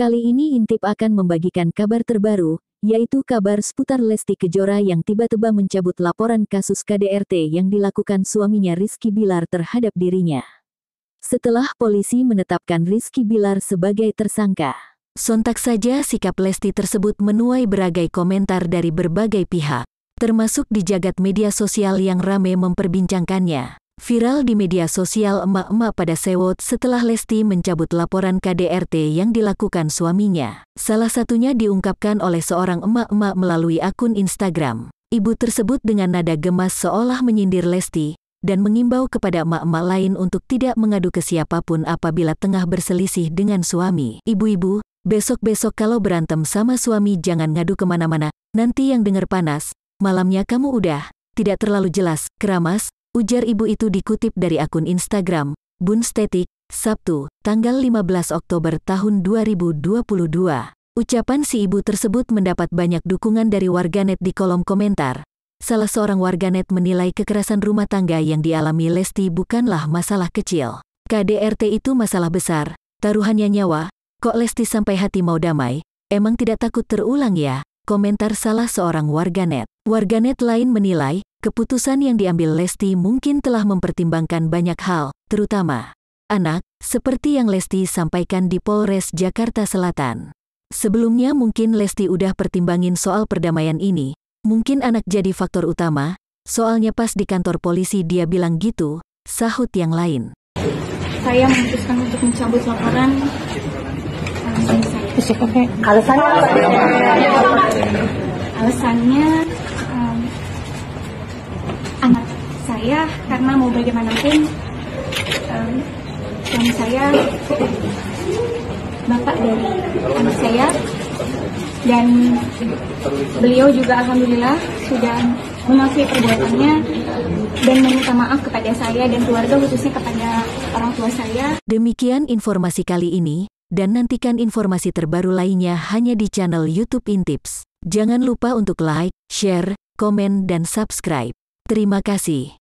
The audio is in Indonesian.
Kali ini Intip akan membagikan kabar terbaru, yaitu kabar seputar Lesti Kejora yang tiba-tiba mencabut laporan kasus KDRT yang dilakukan suaminya Rizky Bilar terhadap dirinya. Setelah polisi menetapkan Rizky Bilar sebagai tersangka, sontak saja sikap Lesti tersebut menuai beragai komentar dari berbagai pihak, termasuk di jagat media sosial yang rame memperbincangkannya viral di media sosial emak-emak pada Sewot setelah Lesti mencabut laporan KDRT yang dilakukan suaminya. Salah satunya diungkapkan oleh seorang emak-emak melalui akun Instagram. Ibu tersebut dengan nada gemas seolah menyindir Lesti dan mengimbau kepada emak-emak lain untuk tidak mengadu ke siapapun apabila tengah berselisih dengan suami. Ibu-ibu, besok-besok kalau berantem sama suami jangan ngadu kemana-mana, nanti yang dengar panas, malamnya kamu udah, tidak terlalu jelas, keramas, Ujar ibu itu dikutip dari akun Instagram, Bunstetik, Sabtu, tanggal 15 Oktober tahun 2022. Ucapan si ibu tersebut mendapat banyak dukungan dari warganet di kolom komentar. Salah seorang warganet menilai kekerasan rumah tangga yang dialami Lesti bukanlah masalah kecil. KDRT itu masalah besar, taruhannya nyawa, kok Lesti sampai hati mau damai, emang tidak takut terulang ya? Komentar salah seorang warganet. Warganet lain menilai, Keputusan yang diambil Lesti mungkin telah mempertimbangkan banyak hal, terutama anak, seperti yang Lesti sampaikan di Polres Jakarta Selatan. Sebelumnya mungkin Lesti udah pertimbangin soal perdamaian ini, mungkin anak jadi faktor utama, soalnya pas di kantor polisi dia bilang gitu, sahut yang lain. Saya memutuskan untuk mencabut laporan alasannya alasannya saya karena mau bagaimanapun um, saya bapak dari anak saya dan beliau juga alhamdulillah sudah mengakui perbuatannya dan meminta maaf kepada saya dan keluarga khususnya kepada orang tua saya. Demikian informasi kali ini dan nantikan informasi terbaru lainnya hanya di channel YouTube Intips. Jangan lupa untuk like, share, komen dan subscribe. Terima kasih.